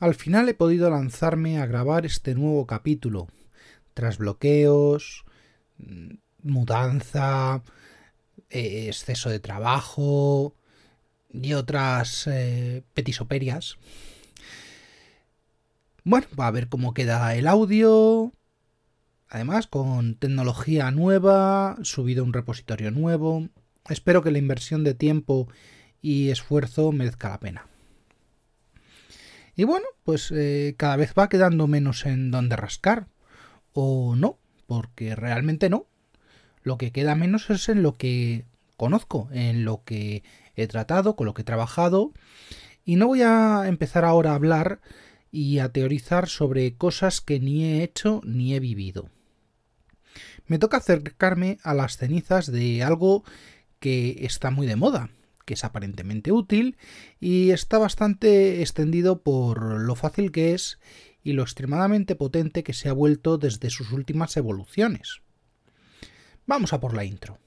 Al final he podido lanzarme a grabar este nuevo capítulo, tras bloqueos, mm, mudanza, eh, exceso de trabajo y otras eh, petisoperias. Bueno, va a ver cómo queda el audio. Además, con tecnología nueva, subido un repositorio nuevo. Espero que la inversión de tiempo y esfuerzo merezca la pena. Y bueno, pues eh, cada vez va quedando menos en donde rascar. O no, porque realmente no. Lo que queda menos es en lo que conozco, en lo que he tratado, con lo que he trabajado. Y no voy a empezar ahora a hablar y a teorizar sobre cosas que ni he hecho ni he vivido. Me toca acercarme a las cenizas de algo que está muy de moda, que es aparentemente útil y está bastante extendido por lo fácil que es y lo extremadamente potente que se ha vuelto desde sus últimas evoluciones. Vamos a por la intro.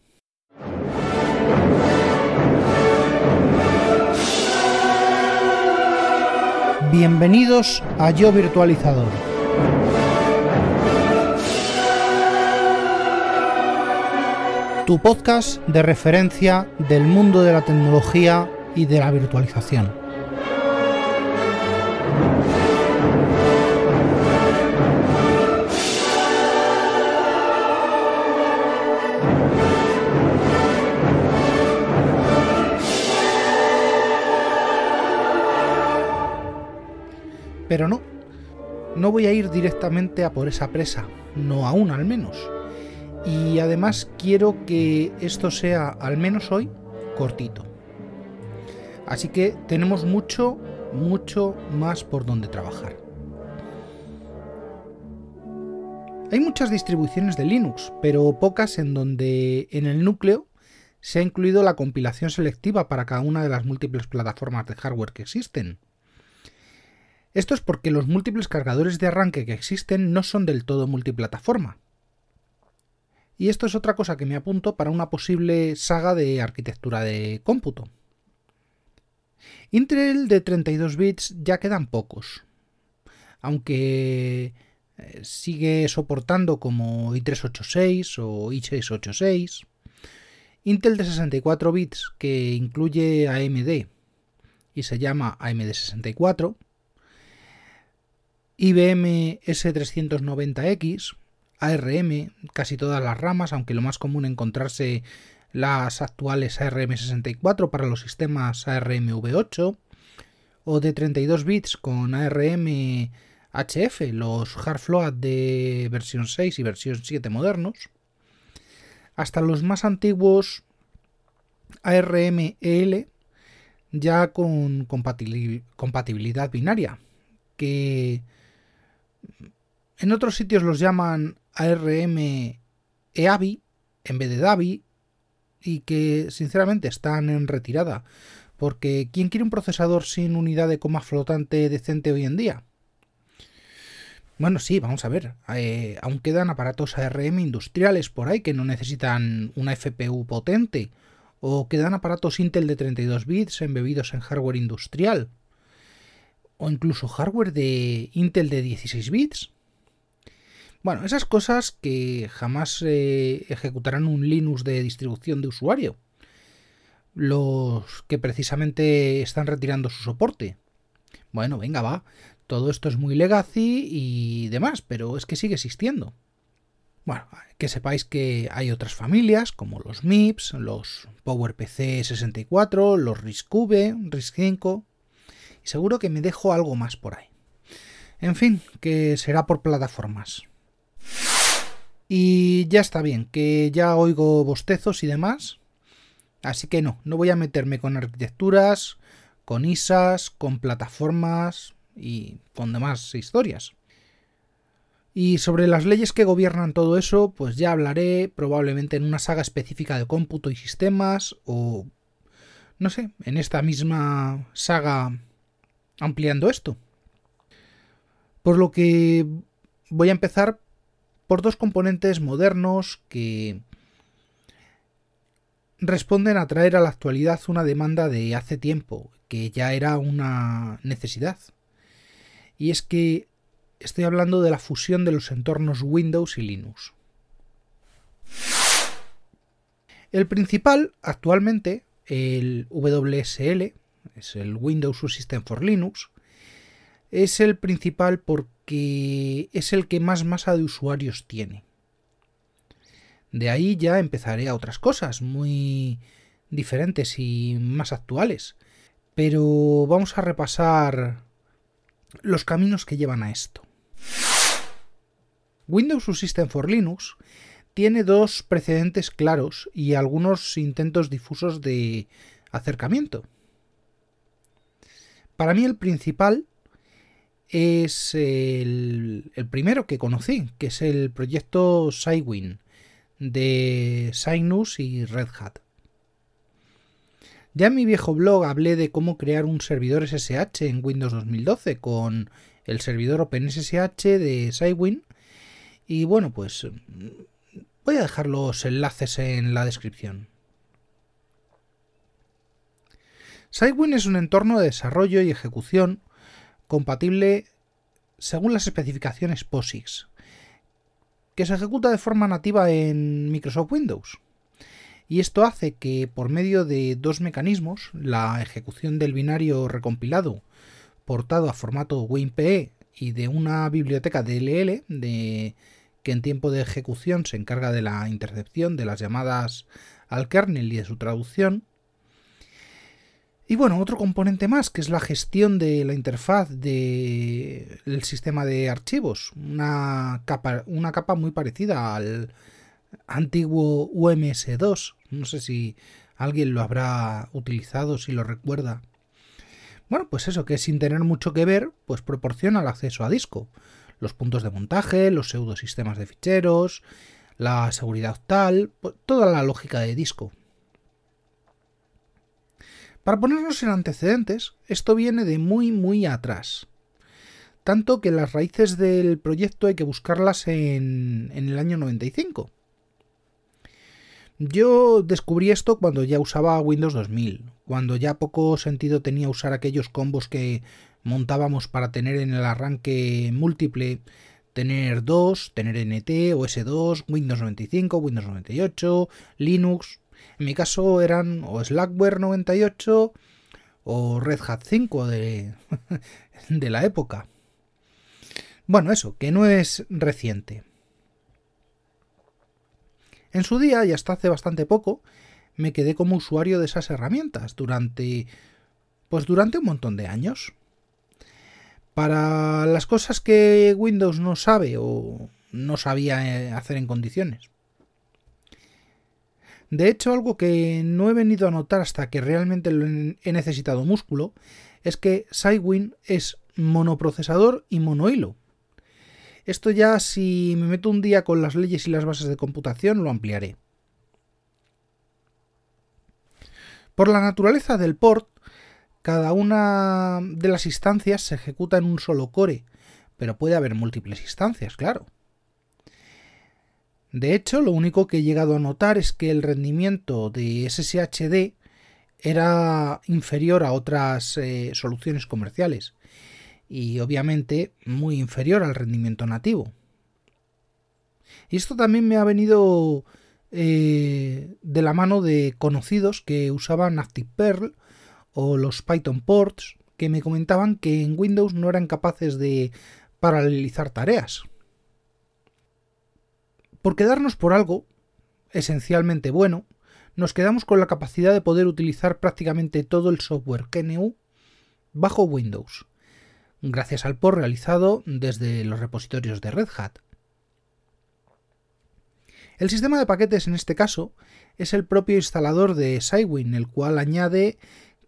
Bienvenidos a Yo Virtualizador tu podcast de referencia del mundo de la tecnología y de la virtualización. Pero no, no voy a ir directamente a por esa presa, no aún al menos. Y además quiero que esto sea, al menos hoy, cortito. Así que tenemos mucho, mucho más por donde trabajar. Hay muchas distribuciones de Linux, pero pocas en donde en el núcleo se ha incluido la compilación selectiva para cada una de las múltiples plataformas de hardware que existen. Esto es porque los múltiples cargadores de arranque que existen no son del todo multiplataforma. Y esto es otra cosa que me apunto para una posible saga de arquitectura de cómputo. Intel de 32 bits ya quedan pocos. Aunque eh, sigue soportando como i386 o i686. Intel de 64 bits que incluye AMD y se llama AMD 64. IBM S390X ARM, casi todas las ramas, aunque lo más común encontrarse las actuales ARM64 para los sistemas ARMv8 o de 32 bits con ARM HF, los hard de versión 6 y versión 7 modernos, hasta los más antiguos ARM EL ya con compatibilidad binaria, que en otros sitios los llaman ARM e AVI en vez de DAVI y que sinceramente están en retirada. Porque ¿quién quiere un procesador sin unidad de coma flotante decente hoy en día? Bueno, sí, vamos a ver. Eh, aún quedan aparatos ARM industriales por ahí que no necesitan una FPU potente. O quedan aparatos Intel de 32 bits embebidos en hardware industrial. O incluso hardware de Intel de 16 bits. Bueno, esas cosas que jamás eh, ejecutarán un Linux de distribución de usuario. Los que precisamente están retirando su soporte. Bueno, venga, va. Todo esto es muy legacy y demás, pero es que sigue existiendo. Bueno, que sepáis que hay otras familias como los MIPS, los PowerPC 64, los RISC-V, RISC-5 y seguro que me dejo algo más por ahí. En fin, que será por plataformas. Y ya está bien, que ya oigo bostezos y demás. Así que no, no voy a meterme con arquitecturas, con ISAs, con plataformas y con demás historias. Y sobre las leyes que gobiernan todo eso, pues ya hablaré probablemente en una saga específica de cómputo y sistemas o, no sé, en esta misma saga ampliando esto. Por lo que voy a empezar por dos componentes modernos que responden a traer a la actualidad una demanda de hace tiempo, que ya era una necesidad. Y es que estoy hablando de la fusión de los entornos Windows y Linux. El principal actualmente, el WSL, es el Windows System for Linux, es el principal porque que es el que más masa de usuarios tiene. De ahí ya empezaré a otras cosas muy diferentes y más actuales. Pero vamos a repasar los caminos que llevan a esto. Windows System for Linux tiene dos precedentes claros y algunos intentos difusos de acercamiento. Para mí el principal es el, primero que conocí, que es el proyecto Cywin de Cygnus y Red Hat. Ya en mi viejo blog hablé de cómo crear un servidor SSH en Windows 2012 con el servidor OpenSSH de Cywin. Y bueno, pues voy a dejar los enlaces en la descripción. Cywin es un entorno de desarrollo y ejecución compatible según las especificaciones POSIX, que se ejecuta de forma nativa en Microsoft Windows. Y esto hace que por medio de dos mecanismos, la ejecución del binario recompilado portado a formato WinPE y de una biblioteca DLL que en tiempo de ejecución se encarga de la intercepción de las llamadas al kernel y de su traducción, y bueno, otro componente más, que es la gestión de la interfaz del el sistema de archivos. Una capa, una capa muy parecida al antiguo UMS2. No sé si alguien lo habrá utilizado, si lo recuerda. Bueno, pues eso, que sin tener mucho que ver, pues proporciona el acceso a disco. Los puntos de montaje, los pseudosistemas de ficheros, la seguridad tal, pues toda la lógica de disco, para ponernos en antecedentes, esto viene de muy muy atrás. Tanto que las raíces del proyecto hay que buscarlas en, en el año 95. Yo descubrí esto cuando ya usaba Windows 2000, cuando ya poco sentido tenía usar aquellos combos que montábamos para tener en el arranque múltiple, tener 2, tener NT, OS2, Windows 95, Windows 98, Linux, en mi caso eran o Slackware 98 o Red Hat 5 de, de la época. Bueno, eso, que no es reciente. En su día, y hasta hace bastante poco, me quedé como usuario de esas herramientas durante. Pues durante un montón de años. Para las cosas que Windows no sabe o no sabía eh, hacer en condiciones. De hecho, algo que no he venido a notar hasta que realmente he necesitado músculo, es que Sidewin es monoprocesador y monohilo. Esto ya si me meto un día con las leyes y las bases de computación lo ampliaré. Por la naturaleza del port, cada una de las instancias se ejecuta en un solo core, pero puede haber múltiples instancias, claro. De hecho, lo único que he llegado a notar es que el rendimiento de SSHD era inferior a otras eh, soluciones comerciales y obviamente muy inferior al rendimiento nativo. Y esto también me ha venido eh, de la mano de conocidos que usaban ActivePerl o los Python ports que me comentaban que en Windows no eran capaces de paralelizar tareas. Por quedarnos por algo, esencialmente bueno, nos quedamos con la capacidad de poder utilizar prácticamente todo el software GNU bajo Windows, gracias al por realizado desde los repositorios de Red Hat. El sistema de paquetes en este caso es el propio instalador de Cywin, el cual añade,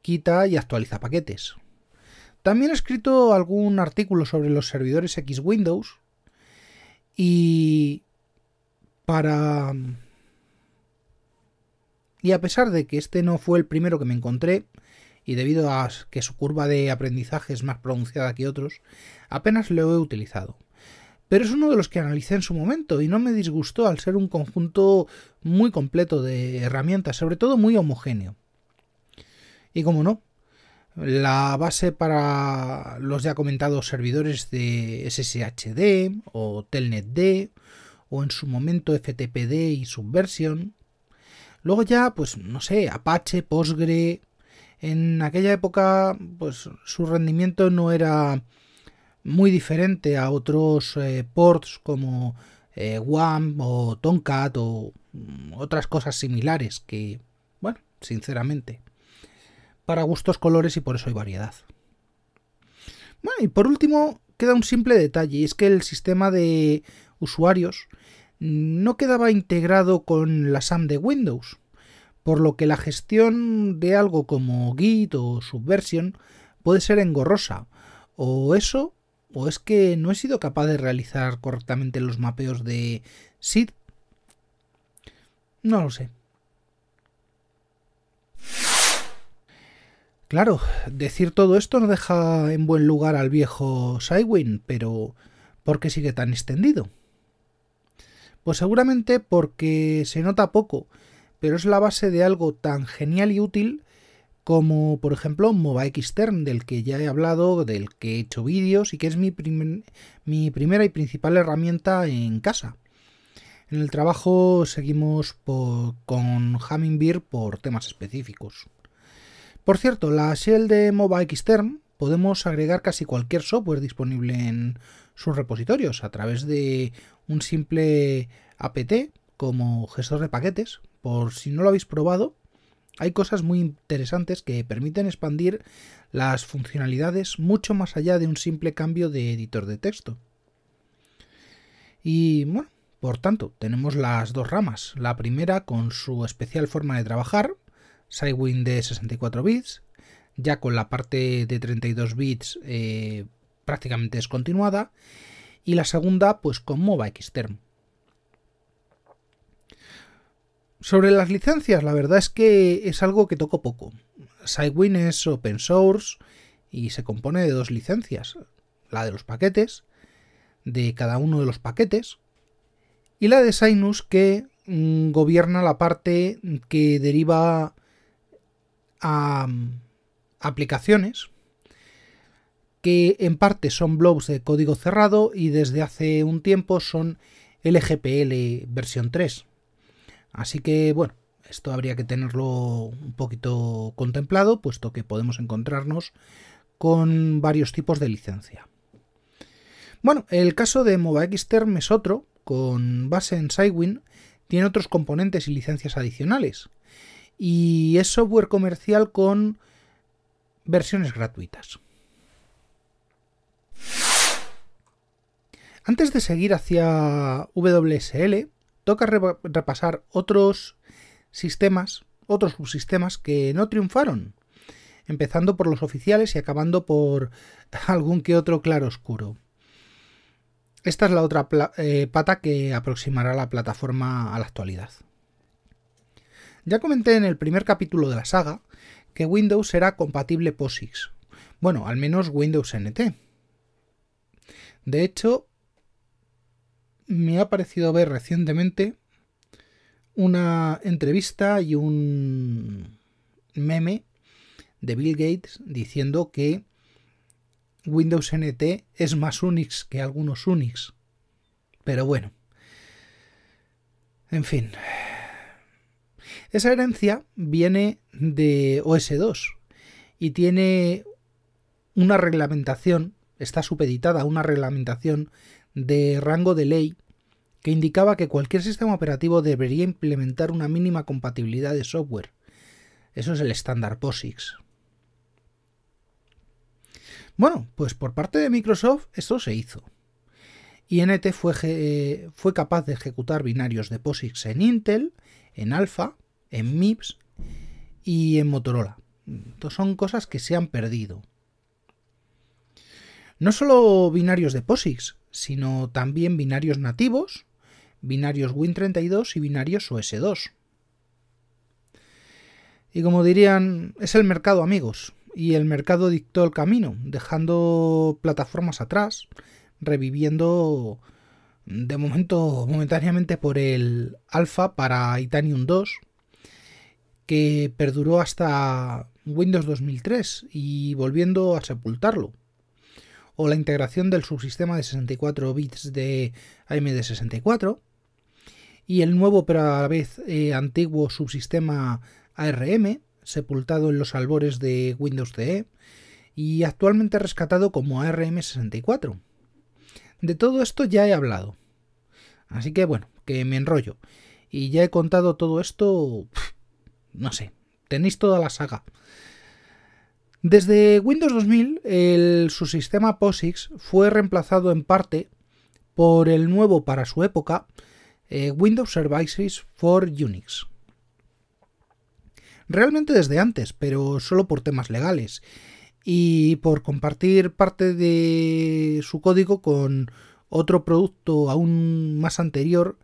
quita y actualiza paquetes. También he escrito algún artículo sobre los servidores X Windows y para... Mm, y a pesar de que este no fue el primero que me encontré, y debido a que su curva de aprendizaje es más pronunciada que otros, apenas lo he utilizado. Pero es uno de los que analicé en su momento y no me disgustó al ser un conjunto muy completo de herramientas, sobre todo muy homogéneo. Y como no, la base para los ya comentados servidores de SSHD o TelnetD o en su momento FTPD y Subversion. Luego ya, pues no sé, Apache, Postgre. En aquella época, pues su rendimiento no era muy diferente a otros eh, ports como ...WAMP eh, o Tomcat o mm, otras cosas similares que, bueno, sinceramente, para gustos colores y por eso hay variedad. Bueno, y por último, queda un simple detalle, y es que el sistema de usuarios no quedaba integrado con la SAM de Windows, por lo que la gestión de algo como Git o Subversion puede ser engorrosa, o eso, o es que no he sido capaz de realizar correctamente los mapeos de SID. No lo sé. Claro, decir todo esto no deja en buen lugar al viejo Sidewin, pero ¿por qué sigue tan extendido? Pues seguramente porque se nota poco, pero es la base de algo tan genial y útil como por ejemplo MovaXtern, del que ya he hablado, del que he hecho vídeos y que es mi, primera y principal herramienta en casa. En el trabajo seguimos con con Hummingbird por temas específicos. Por cierto, la shell de MovaXtern podemos agregar casi cualquier software disponible en sus repositorios a través de un simple apt como gestor de paquetes. Por si no lo habéis probado, hay cosas muy interesantes que permiten expandir las funcionalidades mucho más allá de un simple cambio de editor de texto. Y bueno, por tanto, tenemos las dos ramas. La primera con su especial forma de trabajar, Sidewind de 64 bits, ya con la parte de 32 bits eh, prácticamente descontinuada y la segunda pues con MOBA Xterm. Sobre las licencias, la verdad es que es algo que tocó poco. Sidewin es open source y se compone de dos licencias, la de los paquetes, de cada uno de los paquetes, y la de Sinus que mm, gobierna la parte que deriva a, aplicaciones que en parte son blobs de código cerrado y desde hace un tiempo son LGPL versión 3. Así que bueno, esto habría que tenerlo un poquito contemplado, puesto que podemos encontrarnos con varios tipos de licencia. Bueno, el caso de MovaXterm es otro, con base en Sidewin, tiene otros componentes y licencias adicionales. Y es software comercial con versiones gratuitas. Antes de seguir hacia WSL, toca repasar otros sistemas, otros subsistemas que no triunfaron, empezando por los oficiales y acabando por algún que otro claro oscuro. Esta es la otra eh, pata que aproximará la plataforma a la actualidad. Ya comenté en el primer capítulo de la saga que Windows será compatible POSIX. Bueno, al menos Windows NT. De hecho, me ha parecido ver recientemente una entrevista y un meme de Bill Gates diciendo que Windows NT es más Unix que algunos Unix. Pero bueno. En fin. Esa herencia viene de OS2 y tiene una reglamentación, está supeditada a una reglamentación de rango de ley que indicaba que cualquier sistema operativo debería implementar una mínima compatibilidad de software. Eso es el estándar POSIX. Bueno, pues por parte de Microsoft esto se hizo. INT fue, fue capaz de ejecutar binarios de POSIX en Intel, en Alpha, en MIPS y en Motorola. son cosas que se han perdido. No solo binarios de POSIX, sino también binarios nativos, binarios Win32 y binarios OS2. Y como dirían, es el mercado amigos, y el mercado dictó el camino, dejando plataformas atrás, reviviendo de momento momentáneamente por el alfa para Itanium 2 que perduró hasta Windows 2003 y volviendo a sepultarlo. O la integración del subsistema de 64 bits de AMD64 y el nuevo pero a la vez eh, antiguo subsistema ARM sepultado en los albores de Windows CE y actualmente rescatado como ARM64. De todo esto ya he hablado. Así que bueno, que me enrollo. Y ya he contado todo esto no sé, tenéis toda la saga. Desde Windows 2000, el, su sistema POSIX fue reemplazado en parte por el nuevo para su época, eh, Windows Services for Unix. Realmente desde antes, pero solo por temas legales y por compartir parte de su código con otro producto aún más anterior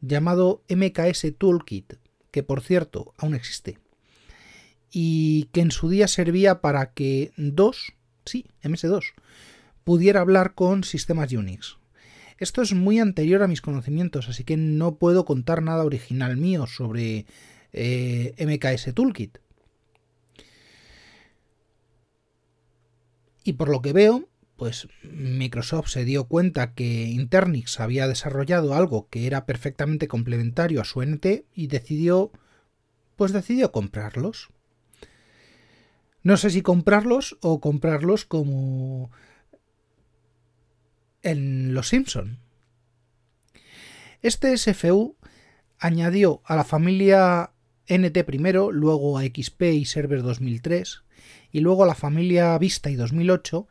llamado MKS Toolkit que por cierto aún existe, y que en su día servía para que DOS, sí, MS2, pudiera hablar con sistemas Unix. Esto es muy anterior a mis conocimientos, así que no puedo contar nada original mío sobre eh, MKS Toolkit. Y por lo que veo, pues Microsoft se dio cuenta que Internix había desarrollado algo que era perfectamente complementario a su NT y decidió, pues decidió comprarlos. No sé si comprarlos o comprarlos como en Los Simpson. Este SFU añadió a la familia NT primero, luego a XP y Server 2003 y luego a la familia Vista y 2008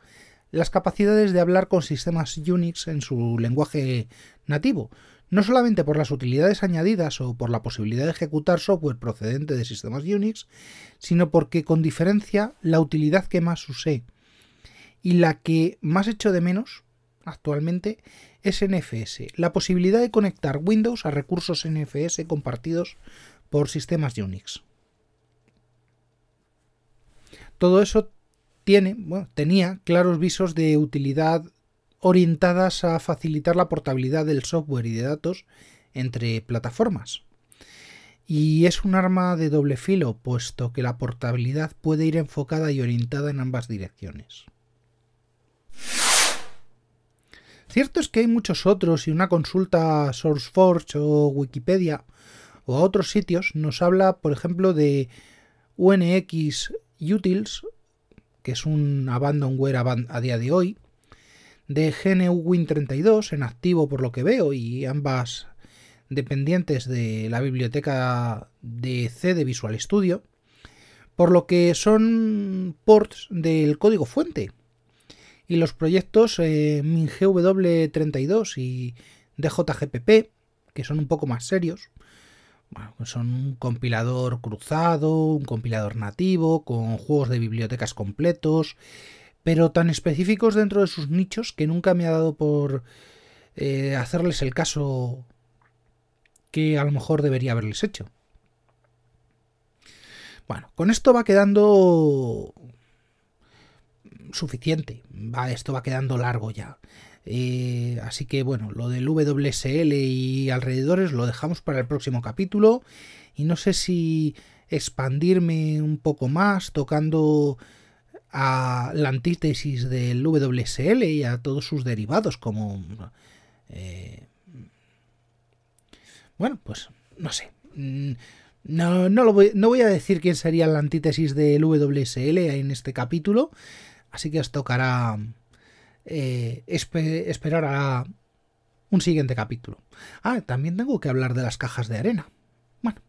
las capacidades de hablar con sistemas Unix en su lenguaje nativo, no solamente por las utilidades añadidas o por la posibilidad de ejecutar software procedente de sistemas Unix, sino porque con diferencia la utilidad que más usé y la que más echo de menos actualmente es NFS, la posibilidad de conectar Windows a recursos NFS compartidos por sistemas Unix. Todo eso bueno, tenía claros visos de utilidad orientadas a facilitar la portabilidad del software y de datos entre plataformas. Y es un arma de doble filo, puesto que la portabilidad puede ir enfocada y orientada en ambas direcciones. Cierto es que hay muchos otros y una consulta a SourceForge o Wikipedia o a otros sitios nos habla, por ejemplo, de UNX Utils que es un abandonware a día de hoy, de GNU Win32 en activo por lo que veo y ambas dependientes de la biblioteca de C de Visual Studio, por lo que son ports del código fuente. Y los proyectos eh, MinGW32 y DJGPP, que son un poco más serios, bueno, pues son un compilador cruzado, un compilador nativo, con juegos de bibliotecas completos, pero tan específicos dentro de sus nichos que nunca me ha dado por eh, hacerles el caso que a lo mejor debería haberles hecho. Bueno, con esto va quedando suficiente. esto va quedando largo ya. Eh, así que bueno, lo del WSL y alrededores lo dejamos para el próximo capítulo. Y no sé si expandirme un poco más tocando a la antítesis del WSL y a todos sus derivados como... Eh, bueno, pues no sé. Mm, no, no, voy, no voy a decir quién sería la antítesis del WSL en este capítulo, así que os tocará eh, esperar a un siguiente capítulo. Ah, también tengo que hablar de las cajas de arena. Bueno,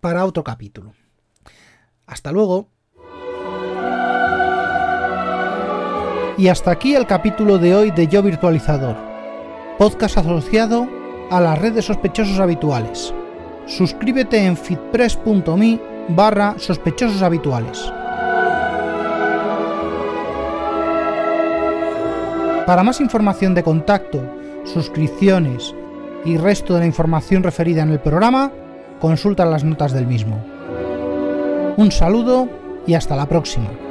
para otro capítulo. Hasta luego. Y hasta aquí el capítulo de hoy de Yo Virtualizador, podcast asociado a la red de sospechosos habituales. Suscríbete en fitpress.me barra sospechosos habituales. Para más información de contacto, suscripciones y resto de la información referida en el programa, consulta las notas del mismo. Un saludo y hasta la próxima.